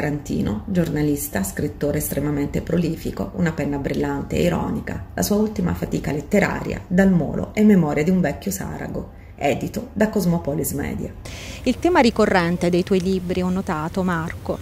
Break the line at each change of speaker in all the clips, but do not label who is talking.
Tarantino, giornalista, scrittore estremamente prolifico, una penna brillante e ironica, la sua ultima fatica letteraria, Dal Molo e Memoria di un vecchio Sarago, edito da Cosmopolis Media. Il tema ricorrente dei tuoi libri, ho notato Marco,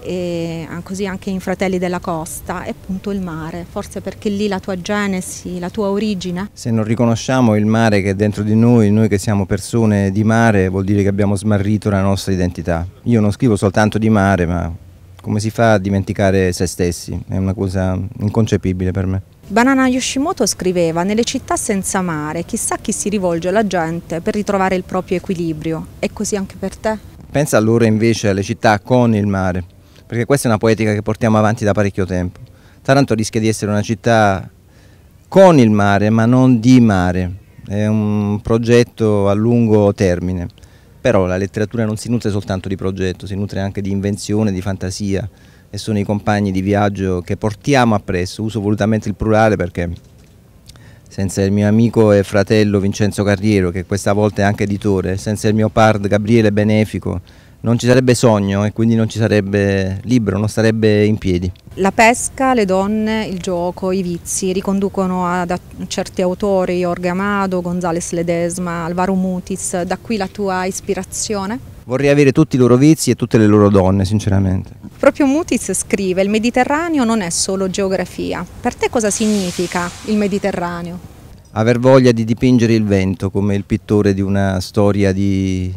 e così anche in Fratelli della Costa, è appunto il mare, forse perché lì la tua genesi, la tua origine.
Se non riconosciamo il mare che è dentro di noi, noi che siamo persone di mare, vuol dire che abbiamo smarrito la nostra identità. Io non scrivo soltanto di mare, ma come si fa a dimenticare se stessi? È una cosa inconcepibile per me.
Banana Yoshimoto scriveva Nelle città senza mare, chissà chi si rivolge alla gente per ritrovare il proprio equilibrio. È così anche per te?
Pensa allora invece alle città con il mare, perché questa è una poetica che portiamo avanti da parecchio tempo. Taranto rischia di essere una città con il mare, ma non di mare. È un progetto a lungo termine però la letteratura non si nutre soltanto di progetto, si nutre anche di invenzione, di fantasia e sono i compagni di viaggio che portiamo appresso, uso volutamente il plurale perché senza il mio amico e fratello Vincenzo Carriero, che questa volta è anche editore, senza il mio pard Gabriele Benefico, non ci sarebbe sogno e quindi non ci sarebbe libro, non starebbe in piedi.
La pesca, le donne, il gioco, i vizi riconducono a, a certi autori, Jorge Amado, Gonzales Ledesma, Alvaro Mutis, da qui la tua ispirazione?
Vorrei avere tutti i loro vizi e tutte le loro donne, sinceramente.
Proprio Mutis scrive, il Mediterraneo non è solo geografia. Per te cosa significa il Mediterraneo?
Aver voglia di dipingere il vento come il pittore di una storia di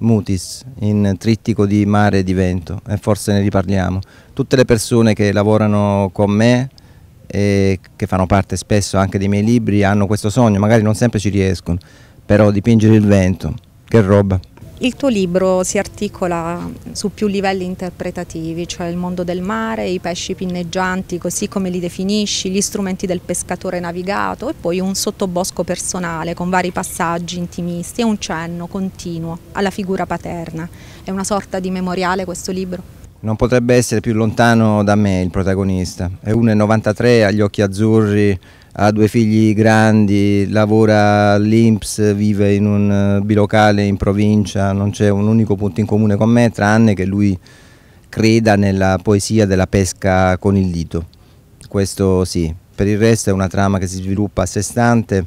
mutis, in trittico di mare e di vento, e forse ne riparliamo. Tutte le persone che lavorano con me e che fanno parte spesso anche dei miei libri hanno questo sogno, magari non sempre ci riescono, però dipingere il vento, che roba.
Il tuo libro si articola su più livelli interpretativi, cioè il mondo del mare, i pesci pinneggianti, così come li definisci, gli strumenti del pescatore navigato e poi un sottobosco personale con vari passaggi intimisti e un cenno continuo alla figura paterna. È una sorta di memoriale questo libro?
Non potrebbe essere più lontano da me il protagonista. È 1,93, ha gli occhi azzurri, ha due figli grandi, lavora all'Inps, vive in un eh, bilocale in provincia, non c'è un unico punto in comune con me, tranne che lui creda nella poesia della pesca con il dito. Questo sì, per il resto è una trama che si sviluppa a sé stante,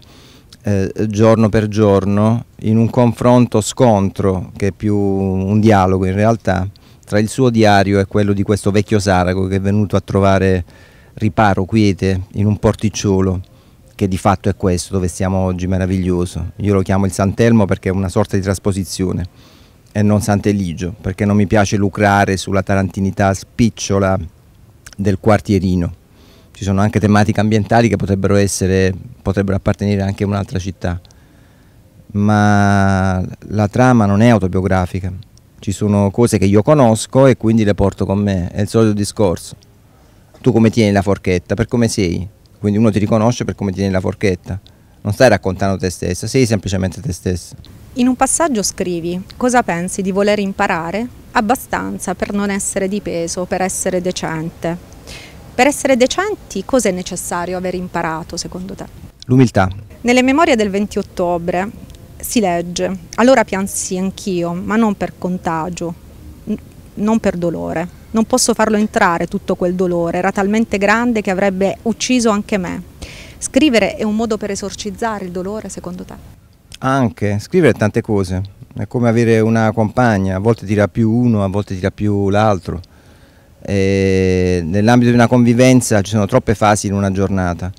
eh, giorno per giorno, in un confronto scontro, che è più un dialogo in realtà, tra il suo diario e quello di questo vecchio Sarago che è venuto a trovare riparo quiete in un porticciolo che di fatto è questo dove stiamo oggi, meraviglioso. Io lo chiamo il Santelmo perché è una sorta di trasposizione e non Sant'Eligio, perché non mi piace lucrare sulla tarantinità spicciola del quartierino. Ci sono anche tematiche ambientali che potrebbero, essere, potrebbero appartenere anche a un'altra città. Ma la trama non è autobiografica, ci sono cose che io conosco e quindi le porto con me, è il solito discorso. Tu come tieni la forchetta, per come sei, quindi uno ti riconosce per come tieni la forchetta, non stai raccontando te stessa, sei semplicemente te stessa.
In un passaggio scrivi cosa pensi di voler imparare abbastanza per non essere di peso, per essere decente. Per essere decenti cosa è necessario aver imparato secondo te? L'umiltà. Nelle memorie del 20 ottobre si legge, allora piansi anch'io, ma non per contagio, non per dolore. Non posso farlo entrare tutto quel dolore, era talmente grande che avrebbe ucciso anche me. Scrivere è un modo per esorcizzare il dolore, secondo te?
Anche, scrivere tante cose, è come avere una compagna, a volte tira più uno, a volte tira più l'altro. Nell'ambito di una convivenza ci sono troppe fasi in una giornata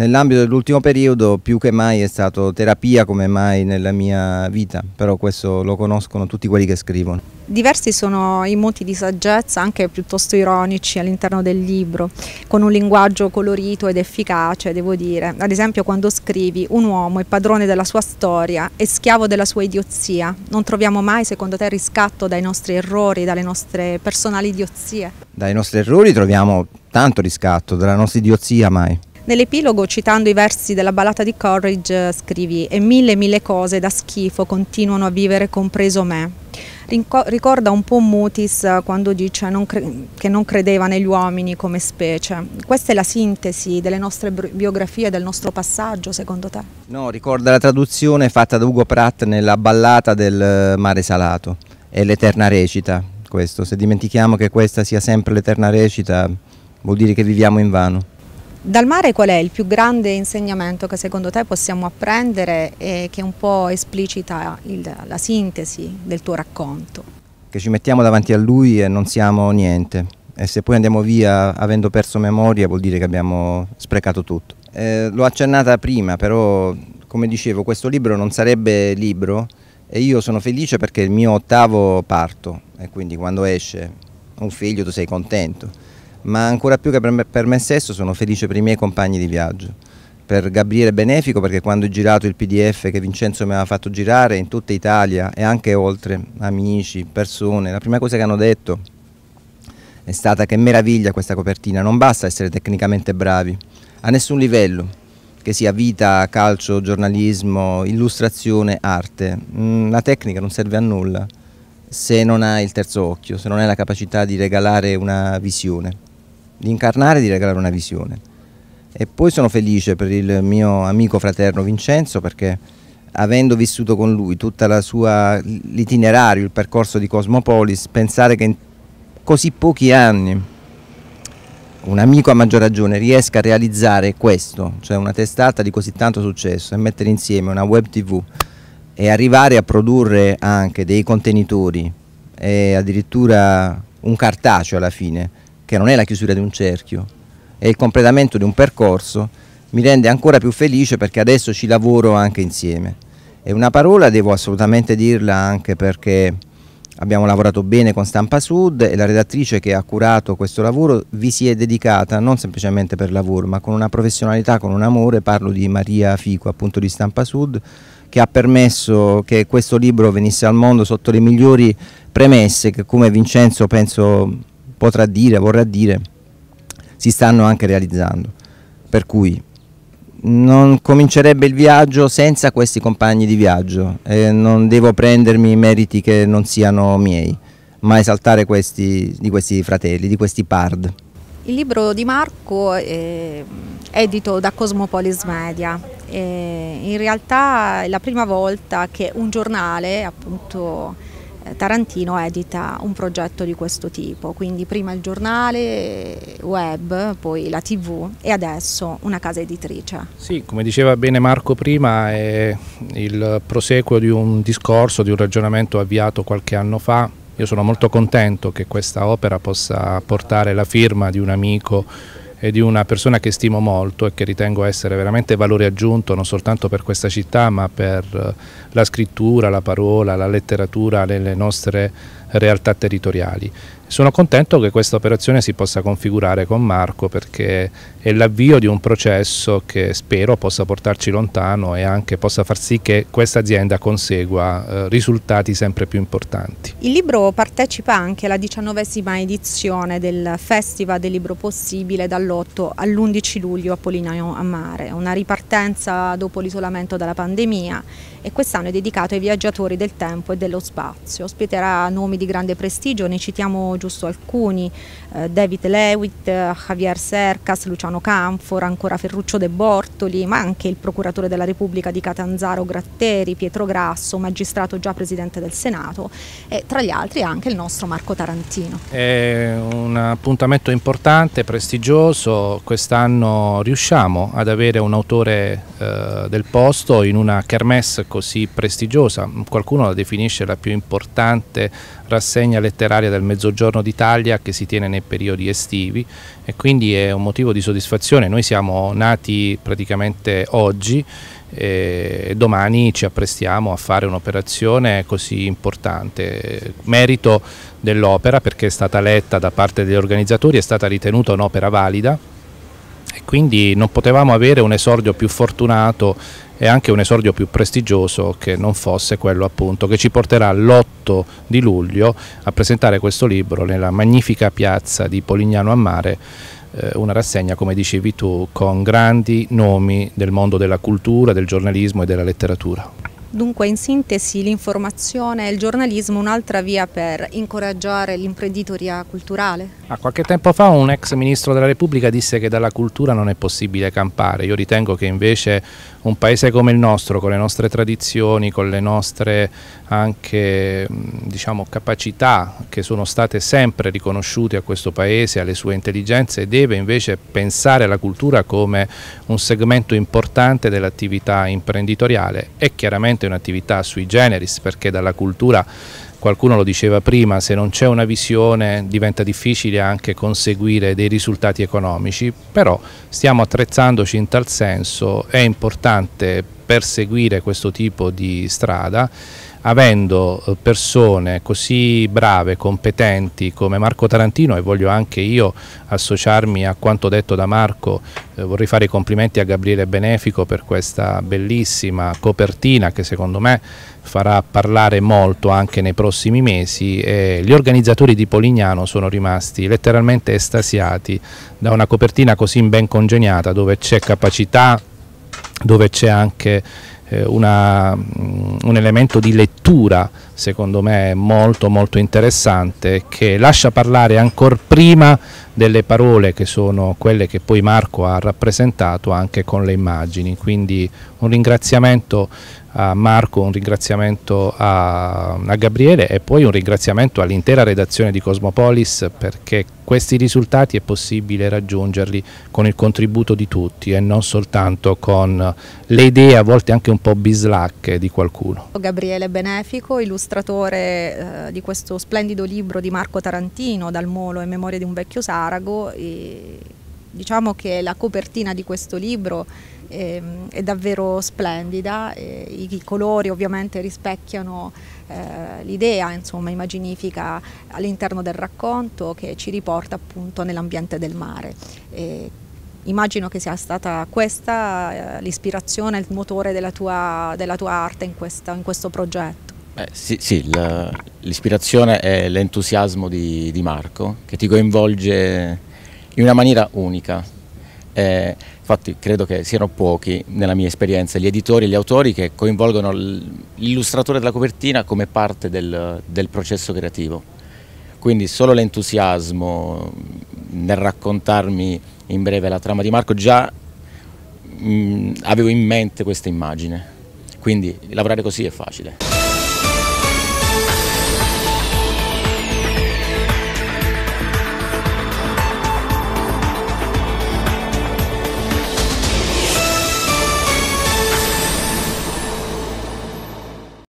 nell'ambito dell'ultimo periodo più che mai è stato terapia come mai nella mia vita, però questo lo conoscono tutti quelli che scrivono.
Diversi sono i moti di saggezza, anche piuttosto ironici all'interno del libro, con un linguaggio colorito ed efficace, devo dire. Ad esempio quando scrivi un uomo è padrone della sua storia, è schiavo della sua idiozia. Non troviamo mai, secondo te, riscatto dai nostri errori, dalle nostre personali idiozie?
Dai nostri errori troviamo tanto riscatto, dalla nostra idiozia mai.
Nell'epilogo, citando i versi della ballata di Courage, eh, scrivi «E mille mille cose da schifo continuano a vivere compreso me». Ricorda un po' Mutis eh, quando dice non che non credeva negli uomini come specie. Questa è la sintesi delle nostre biografie, del nostro passaggio, secondo te?
No, ricorda la traduzione fatta da Ugo Pratt nella ballata del eh, Mare Salato. È l'eterna recita, questo. Se dimentichiamo che questa sia sempre l'eterna recita, vuol dire che viviamo in vano.
Dal mare qual è il più grande insegnamento che secondo te possiamo apprendere e che un po' esplicita il, la sintesi del tuo racconto?
Che ci mettiamo davanti a lui e non siamo niente e se poi andiamo via avendo perso memoria vuol dire che abbiamo sprecato tutto. Eh, l'ho accennata prima però come dicevo questo libro non sarebbe libro e io sono felice perché è il mio ottavo parto e quindi quando esce un figlio tu sei contento ma ancora più che per me, per me stesso sono felice per i miei compagni di viaggio. Per Gabriele Benefico perché quando ho girato il PDF che Vincenzo mi aveva fatto girare in tutta Italia e anche oltre, amici, persone, la prima cosa che hanno detto è stata che meraviglia questa copertina, non basta essere tecnicamente bravi, a nessun livello, che sia vita, calcio, giornalismo, illustrazione, arte, mm, la tecnica non serve a nulla se non hai il terzo occhio, se non hai la capacità di regalare una visione di incarnare e di regalare una visione. E poi sono felice per il mio amico fraterno Vincenzo perché avendo vissuto con lui tutto l'itinerario, il percorso di Cosmopolis, pensare che in così pochi anni un amico a maggior ragione riesca a realizzare questo, cioè una testata di così tanto successo e mettere insieme una web tv e arrivare a produrre anche dei contenitori e addirittura un cartaceo alla fine che non è la chiusura di un cerchio, è il completamento di un percorso, mi rende ancora più felice perché adesso ci lavoro anche insieme. E una parola devo assolutamente dirla anche perché abbiamo lavorato bene con Stampa Sud e la redattrice che ha curato questo lavoro vi si è dedicata non semplicemente per lavoro ma con una professionalità, con un amore, parlo di Maria Fico appunto di Stampa Sud che ha permesso che questo libro venisse al mondo sotto le migliori premesse che come Vincenzo penso potrà dire, vorrà dire, si stanno anche realizzando. Per cui non comincerebbe il viaggio senza questi compagni di viaggio e non devo prendermi meriti che non siano miei, ma esaltare questi, di questi fratelli, di questi pard.
Il libro di Marco è mm, edito da Cosmopolis Media. in realtà è la prima volta che un giornale, appunto, eh, Tarantino edita un progetto di questo tipo, quindi prima il giornale web, poi la tv e adesso una casa editrice. Sì,
come diceva bene Marco prima, è il proseguo di un discorso, di un ragionamento avviato qualche anno fa. Io sono molto contento che questa opera possa portare la firma di un amico e di una persona che stimo molto e che ritengo essere veramente valore aggiunto non soltanto per questa città ma per eh, la scrittura, la parola, la letteratura nelle nostre realtà territoriali. Sono contento che questa operazione si possa configurare con Marco perché è l'avvio di un processo che spero possa portarci lontano e anche possa far sì che questa azienda consegua eh, risultati sempre più importanti.
Il libro partecipa anche alla diciannovesima edizione del Festival del Libro Possibile dall'8 all'11 luglio a Polinaio a Mare, una ripartenza dopo l'isolamento dalla pandemia e quest'anno è dedicato ai viaggiatori del tempo e dello spazio. Ospiterà nomi di grande prestigio, ne citiamo giusto alcuni, eh, David Lewitt, Javier Sercas, Luciano Canfor, ancora Ferruccio De Bortoli, ma anche il procuratore della Repubblica di Catanzaro Gratteri, Pietro Grasso, magistrato già presidente del Senato e tra gli altri anche il nostro Marco Tarantino.
È un appuntamento importante, prestigioso, quest'anno riusciamo ad avere un autore eh, del posto in una kermesse così prestigiosa, qualcuno la definisce la più importante rassegna letteraria del Mezzogiorno d'Italia che si tiene nei periodi estivi e quindi è un motivo di soddisfazione. Noi siamo nati praticamente oggi e eh, domani ci apprestiamo a fare un'operazione così importante. Merito dell'opera perché è stata letta da parte degli organizzatori, è stata ritenuta un'opera valida quindi non potevamo avere un esordio più fortunato e anche un esordio più prestigioso che non fosse quello appunto che ci porterà l'8 di luglio a presentare questo libro nella magnifica piazza di Polignano a Mare eh, una rassegna, come dicevi tu, con grandi nomi del mondo della cultura, del giornalismo e della letteratura.
Dunque in sintesi l'informazione e il giornalismo un'altra via per incoraggiare l'imprenditoria culturale?
A qualche tempo fa un ex ministro della Repubblica disse che dalla cultura non è possibile campare, io ritengo che invece un paese come il nostro, con le nostre tradizioni, con le nostre anche diciamo, capacità che sono state sempre riconosciute a questo paese, alle sue intelligenze, deve invece pensare alla cultura come un segmento importante dell'attività imprenditoriale e chiaramente sicuramente un'attività sui generis perché dalla cultura qualcuno lo diceva prima, se non c'è una visione diventa difficile anche conseguire dei risultati economici, però stiamo attrezzandoci in tal senso, è importante perseguire questo tipo di strada avendo eh, persone così brave, competenti come Marco Tarantino e voglio anche io associarmi a quanto detto da Marco, eh, vorrei fare i complimenti a Gabriele Benefico per questa bellissima copertina che secondo me farà parlare molto anche nei prossimi mesi e gli organizzatori di Polignano sono rimasti letteralmente estasiati da una copertina così ben congegnata dove c'è capacità, dove c'è anche eh, una, mm, un elemento di lettura lettura secondo me molto molto interessante che lascia parlare ancora prima delle parole che sono quelle che poi Marco ha rappresentato anche con le immagini quindi un ringraziamento a Marco, un ringraziamento a, a Gabriele e poi un ringraziamento all'intera redazione di Cosmopolis perché questi risultati è possibile raggiungerli con il contributo di tutti e non soltanto con le idee a volte anche un po' bislacche di qualcuno.
Gabriele Benelli cinefico, illustratore eh, di questo splendido libro di Marco Tarantino, Dal Molo e Memoria di un vecchio Sarago. E diciamo che la copertina di questo libro eh, è davvero splendida, eh, i, colori ovviamente rispecchiano eh, l'idea insomma, immaginifica all'interno del racconto che ci riporta appunto nell'ambiente del mare. E, immagino che sia stata questa eh, l'ispirazione, il motore della tua, della tua arte in, questa, in questo progetto.
Beh, sì, sì l'ispirazione è l'entusiasmo di, di, Marco che ti coinvolge in una maniera unica. Eh, infatti credo che siano pochi nella mia esperienza gli editori e gli autori che coinvolgono l'illustratore della copertina come parte del, del processo creativo. Quindi solo l'entusiasmo nel raccontarmi in breve la trama di Marco già mh, mm, avevo in mente questa immagine. Quindi lavorare così è facile.